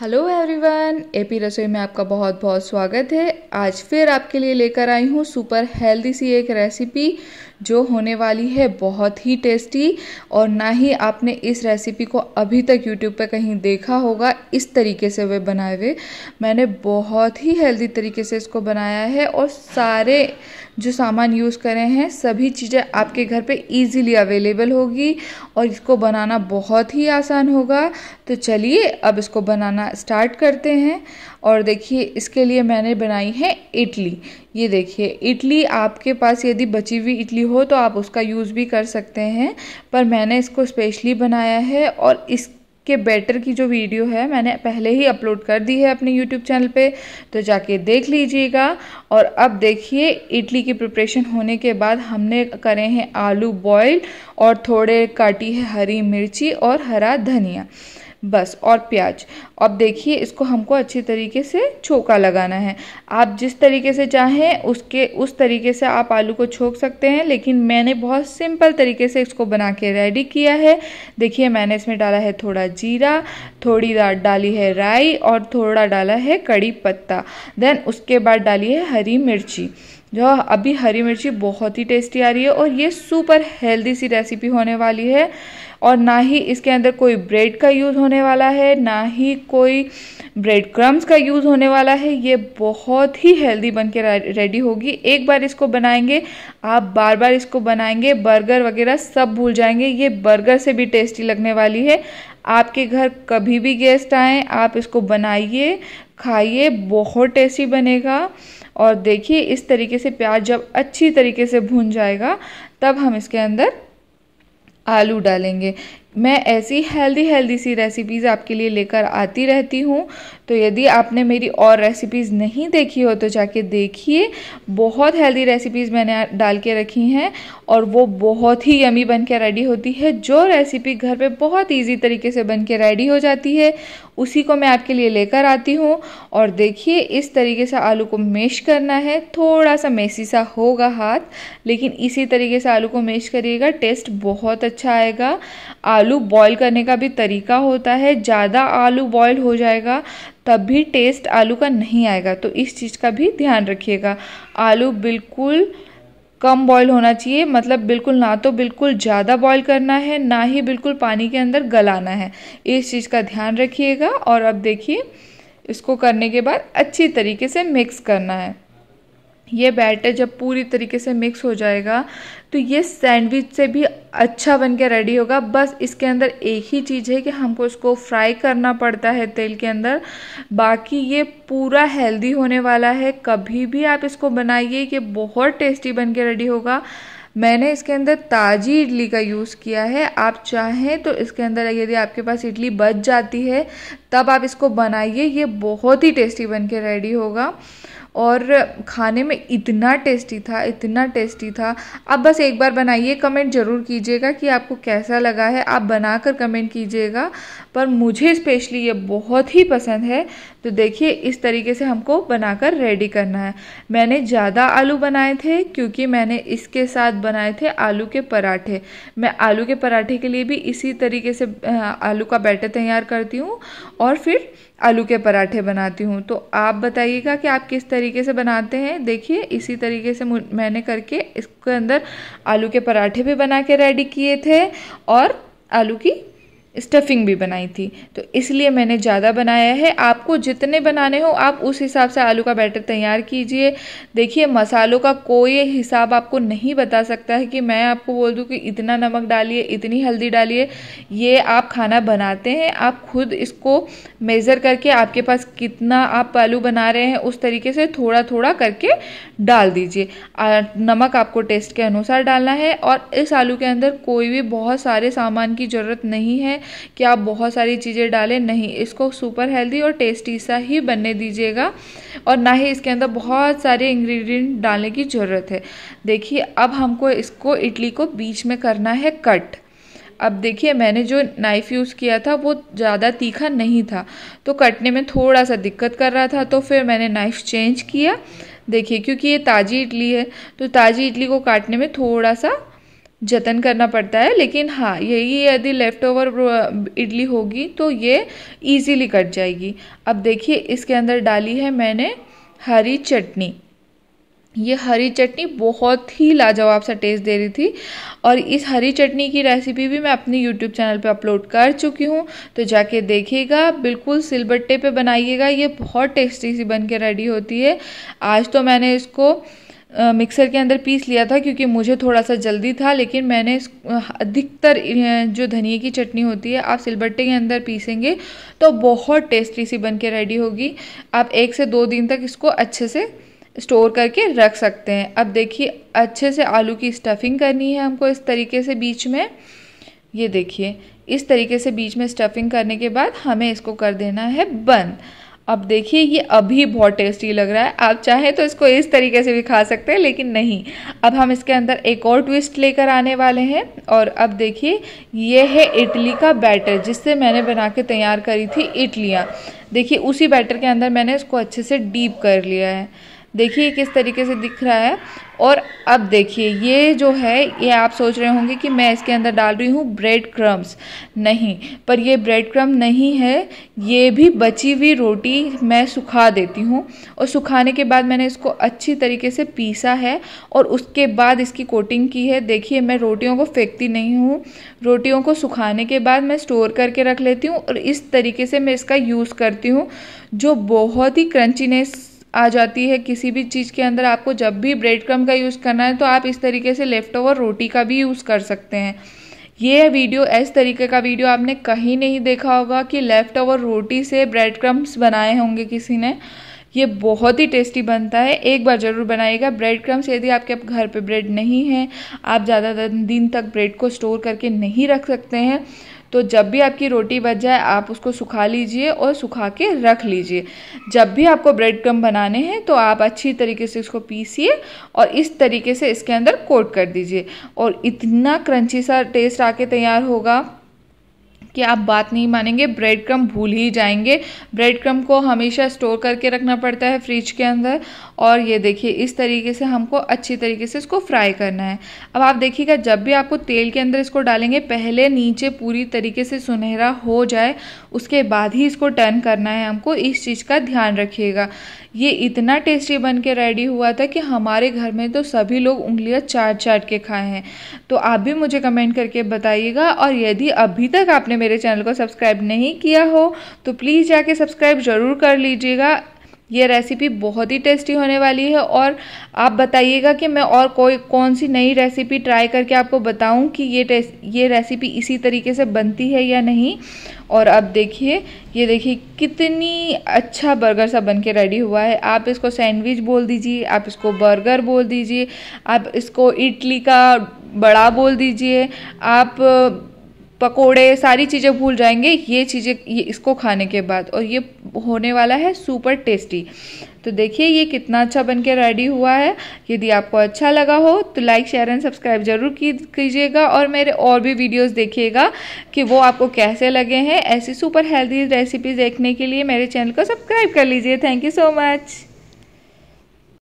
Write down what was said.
hello everyone AP रसोई में आपका बहुत बहुत स्वागत है आज फिर आपके लिए लेकर आई हूँ सुपर हेल्दी सी एक रेसिपी जो होने वाली है बहुत ही टेस्टी और ना ही आपने इस रेसिपी को अभी तक यूट्यूब पर कहीं देखा होगा इस तरीके से वे बनाए हुए मैंने बहुत ही हेल्दी तरीके से इसको बनाया है और सारे जो सामान यूज़ करें हैं सभी चीज़ें आपके घर पे इजीली अवेलेबल होगी और इसको बनाना बहुत ही आसान होगा तो चलिए अब इसको बनाना स्टार्ट करते हैं और देखिए इसके लिए मैंने बनाई है इडली ये देखिए इडली आपके पास यदि बची हुई इडली हो तो आप उसका यूज़ भी कर सकते हैं पर मैंने इसको स्पेशली बनाया है और इस के बैटर की जो वीडियो है मैंने पहले ही अपलोड कर दी है अपने यूट्यूब चैनल पे तो जाके देख लीजिएगा और अब देखिए इडली की प्रिपरेशन होने के बाद हमने करे हैं आलू बॉईल और थोड़े काटी है हरी मिर्ची और हरा धनिया बस और प्याज अब देखिए इसको हमको अच्छी तरीके से छोका लगाना है आप जिस तरीके से चाहें उसके उस तरीके से आप आलू को छोक सकते हैं लेकिन मैंने बहुत सिंपल तरीके से इसको बना के रेडी किया है देखिए मैंने इसमें डाला है थोड़ा जीरा थोड़ी डाली है राई और थोड़ा डाला है कड़ी पत्ता देन उसके बाद डाली है हरी मिर्ची जो अभी हरी मिर्ची बहुत ही टेस्टी आ रही है और ये सुपर हेल्दी सी रेसिपी होने वाली है और ना ही इसके अंदर कोई ब्रेड का यूज़ होने वाला है ना ही कोई ब्रेड क्रम्स का यूज़ होने वाला है ये बहुत ही हेल्दी बन के रेडी होगी एक बार इसको बनाएंगे आप बार बार इसको बनाएंगे बर्गर वगैरह सब भूल जाएंगे ये बर्गर से भी टेस्टी लगने वाली है आपके घर कभी भी गेस्ट आए आप इसको बनाइए खाइए बहुत टेस्टी बनेगा और देखिए इस तरीके से प्याज जब अच्छी तरीके से भून जाएगा तब हम इसके अंदर आलू डालेंगे मैं ऐसी हेल्दी हेल्दी सी रेसिपीज़ आपके लिए लेकर आती रहती हूँ तो यदि आपने मेरी और रेसिपीज़ नहीं देखी हो तो जाके देखिए बहुत हेल्दी रेसिपीज़ मैंने डाल के रखी हैं और वो बहुत ही यमी बन के रेडी होती है जो रेसिपी घर पे बहुत इजी तरीके से बन के रेडी हो जाती है उसी को मैं आपके लिए लेकर आती हूँ और देखिए इस तरीके से आलू को मेश करना है थोड़ा सा मेसी सा होगा हाथ लेकिन इसी तरीके से आलू को मेश करिएगा टेस्ट बहुत अच्छा आएगा आलू बॉईल करने का भी तरीका होता है ज़्यादा आलू बॉईल हो जाएगा तब भी टेस्ट आलू का नहीं आएगा तो इस चीज़ का भी ध्यान रखिएगा आलू बिल्कुल कम बॉईल होना चाहिए मतलब बिल्कुल ना तो बिल्कुल ज़्यादा बॉईल करना है ना ही बिल्कुल पानी के अंदर गलाना है इस चीज़ का ध्यान रखिएगा और अब देखिए इसको करने के बाद अच्छी तरीके से मिक्स करना है ये बैटर जब पूरी तरीके से मिक्स हो जाएगा तो ये सैंडविच से भी अच्छा बन के रेडी होगा बस इसके अंदर एक ही चीज़ है कि हमको इसको फ्राई करना पड़ता है तेल के अंदर बाकी ये पूरा हेल्दी होने वाला है कभी भी आप इसको बनाइए ये बहुत टेस्टी बन के रेडी होगा मैंने इसके अंदर ताज़ी इडली का यूज़ किया है आप चाहें तो इसके अंदर यदि आपके पास इडली बच जाती है तब आप इसको बनाइए ये बहुत ही टेस्टी बन के रेडी होगा और खाने में इतना टेस्टी था इतना टेस्टी था आप बस एक बार बनाइए कमेंट ज़रूर कीजिएगा कि आपको कैसा लगा है आप बनाकर कमेंट कीजिएगा पर मुझे स्पेशली ये बहुत ही पसंद है तो देखिए इस तरीके से हमको बनाकर रेडी करना है मैंने ज़्यादा आलू बनाए थे क्योंकि मैंने इसके साथ बनाए थे आलू के पराठे मैं आलू के पराठे के लिए भी इसी तरीके से आलू का बैटर तैयार करती हूँ और फिर आलू के पराठे बनाती हूँ तो आप बताइएगा कि आप किस तरीके से बनाते हैं देखिए इसी तरीके से मैंने करके इसके अंदर आलू के पराठे भी बना के रेडी किए थे और आलू की स्टफिंग भी बनाई थी तो इसलिए मैंने ज़्यादा बनाया है आपको जितने बनाने हो आप उस हिसाब से आलू का बैटर तैयार कीजिए देखिए मसालों का कोई हिसाब आपको नहीं बता सकता है कि मैं आपको बोल दूँ कि इतना नमक डालिए इतनी हल्दी डालिए ये आप खाना बनाते हैं आप खुद इसको मेज़र करके आपके पास कितना आप आलू बना रहे हैं उस तरीके से थोड़ा थोड़ा करके डाल दीजिए नमक आपको टेस्ट के अनुसार डालना है और इस आलू के अंदर कोई भी बहुत सारे सामान की ज़रूरत नहीं है कि आप बहुत सारी चीज़ें डालें नहीं इसको सुपर हेल्दी और टेस्टी सा ही बनने दीजिएगा और ना ही इसके अंदर बहुत सारे इंग्रेडिएंट डालने की ज़रूरत है देखिए अब हमको इसको इडली को बीच में करना है कट अब देखिए मैंने जो नाइफ़ यूज़ किया था वो ज़्यादा तीखा नहीं था तो कटने में थोड़ा सा दिक्कत कर रहा था तो फिर मैंने नाइफ़ चेंज किया देखिए क्योंकि ये ताज़ी इडली है तो ताज़ी इडली को काटने में थोड़ा सा जतन करना पड़ता है लेकिन हाँ यही यदि लेफ़्ट ओवर इडली होगी तो ये इजीली कट जाएगी अब देखिए इसके अंदर डाली है मैंने हरी चटनी ये हरी चटनी बहुत ही लाजवाब सा टेस्ट दे रही थी और इस हरी चटनी की रेसिपी भी मैं अपने यूट्यूब चैनल पे अपलोड कर चुकी हूँ तो जाके देखिएगा बिल्कुल सिलबट्टे पे बनाइएगा ये बहुत टेस्टी सी बन के रेडी होती है आज तो मैंने इसको मिक्सर के अंदर पीस लिया था क्योंकि मुझे थोड़ा सा जल्दी था लेकिन मैंने अधिकतर जो धनिए की चटनी होती है आप सिलबट्टे के अंदर पीसेंगे तो बहुत टेस्टी सी बन के रेडी होगी आप एक से दो दिन तक इसको अच्छे से स्टोर करके रख सकते हैं अब देखिए अच्छे से आलू की स्टफिंग करनी है हमको इस तरीके से बीच में ये देखिए इस तरीके से बीच में स्टफिंग करने के बाद हमें इसको कर देना है बंद अब देखिए ये अभी बहुत टेस्टी लग रहा है आप चाहें तो इसको इस तरीके से भी खा सकते हैं लेकिन नहीं अब हम इसके अंदर एक और ट्विस्ट लेकर आने वाले हैं और अब देखिए ये है इडली का बैटर जिससे मैंने बना के तैयार करी थी इडलियाँ देखिए उसी बैटर के अंदर मैंने इसको अच्छे से डीप कर लिया है देखिए किस तरीके से दिख रहा है और अब देखिए ये जो है ये आप सोच रहे होंगे कि मैं इसके अंदर डाल रही हूँ ब्रेड क्रम्स नहीं पर ये ब्रेड क्रम नहीं है ये भी बची हुई रोटी मैं सुखा देती हूँ और सुखाने के बाद मैंने इसको अच्छी तरीके से पीसा है और उसके बाद इसकी कोटिंग की है देखिए मैं रोटियों को फेंकती नहीं हूँ रोटियों को सुखाने के बाद मैं स्टोर करके रख लेती हूँ और इस तरीके से मैं इसका यूज़ करती हूँ जो बहुत ही क्रंचीनेस आ जाती है किसी भी चीज़ के अंदर आपको जब भी ब्रेड क्रम का यूज़ करना है तो आप इस तरीके से लेफ़्ट ओवर रोटी का भी यूज़ कर सकते हैं ये वीडियो इस तरीके का वीडियो आपने कहीं नहीं देखा होगा कि लेफ़्ट ओवर रोटी से ब्रेड क्रम्स बनाए होंगे किसी ने ये बहुत ही टेस्टी बनता है एक बार ज़रूर बनाइएगा ब्रेड क्रम्स यदि आपके घर पे ब्रेड नहीं है आप ज़्यादा दिन तक ब्रेड को स्टोर करके नहीं रख सकते हैं तो जब भी आपकी रोटी बच जाए आप उसको सुखा लीजिए और सुखा के रख लीजिए जब भी आपको ब्रेड क्रम बनाने हैं तो आप अच्छी तरीके से इसको पीसिए और इस तरीके से इसके अंदर कोट कर दीजिए और इतना क्रंची सा टेस्ट आके तैयार होगा कि आप बात नहीं मानेंगे ब्रेड क्रम भूल ही जाएंगे ब्रेड क्रम को हमेशा स्टोर करके रखना पड़ता है फ्रिज के अंदर और ये देखिए इस तरीके से हमको अच्छी तरीके से इसको फ्राई करना है अब आप देखिएगा जब भी आपको तेल के अंदर इसको डालेंगे पहले नीचे पूरी तरीके से सुनहरा हो जाए उसके बाद ही इसको टर्न करना है हमको इस चीज़ का ध्यान रखिएगा ये इतना टेस्टी बन के रेडी हुआ था कि हमारे घर में तो सभी लोग उंगलियाँ चाट चाट के खाए हैं तो आप भी मुझे कमेंट करके बताइएगा और यदि अभी तक आपने मेरे चैनल को सब्सक्राइब नहीं किया हो तो प्लीज़ जाके सब्सक्राइब ज़रूर कर लीजिएगा ये रेसिपी बहुत ही टेस्टी होने वाली है और आप बताइएगा कि मैं और कोई कौन सी नई रेसिपी ट्राई करके आपको बताऊं कि ये ये रेसिपी इसी तरीके से बनती है या नहीं और अब देखिए ये देखिए कितनी अच्छा बर्गर सा बन के रेडी हुआ है आप इसको सैंडविच बोल दीजिए आप इसको बर्गर बोल दीजिए आप इसको इडली का बड़ा बोल दीजिए आप पकोड़े सारी चीज़ें भूल जाएंगे ये चीज़ें ये इसको खाने के बाद और ये होने वाला है सुपर टेस्टी तो देखिए ये कितना अच्छा बन के रेडी हुआ है यदि आपको अच्छा लगा हो तो लाइक शेयर एंड सब्सक्राइब ज़रूर कीजिएगा और मेरे और भी वीडियोस देखिएगा कि वो आपको कैसे लगे हैं ऐसी सुपर हेल्दी रेसिपीज़ देखने के लिए मेरे चैनल को सब्सक्राइब कर लीजिए थैंक यू सो मच